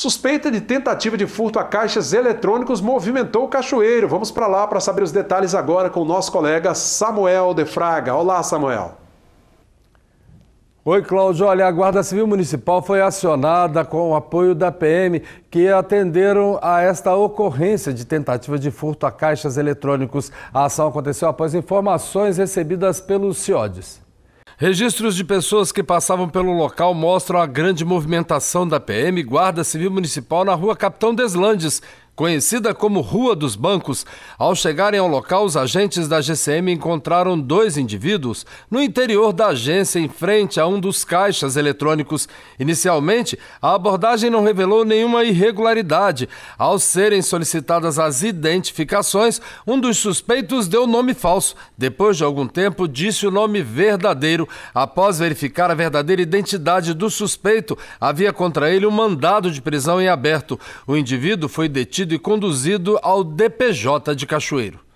Suspeita de tentativa de furto a caixas eletrônicos movimentou o Cachoeiro. Vamos para lá para saber os detalhes agora com o nosso colega Samuel de Fraga. Olá, Samuel. Oi, Cláudio. Olha, a Guarda Civil Municipal foi acionada com o apoio da PM, que atenderam a esta ocorrência de tentativa de furto a caixas eletrônicos. A ação aconteceu após informações recebidas pelos CIODES. Registros de pessoas que passavam pelo local mostram a grande movimentação da PM Guarda Civil Municipal na rua Capitão Deslandes, conhecida como Rua dos Bancos. Ao chegarem ao local, os agentes da GCM encontraram dois indivíduos no interior da agência, em frente a um dos caixas eletrônicos. Inicialmente, a abordagem não revelou nenhuma irregularidade. Ao serem solicitadas as identificações, um dos suspeitos deu nome falso. Depois de algum tempo, disse o nome verdadeiro. Após verificar a verdadeira identidade do suspeito, havia contra ele um mandado de prisão em aberto. O indivíduo foi detido e conduzido ao DPJ de Cachoeiro.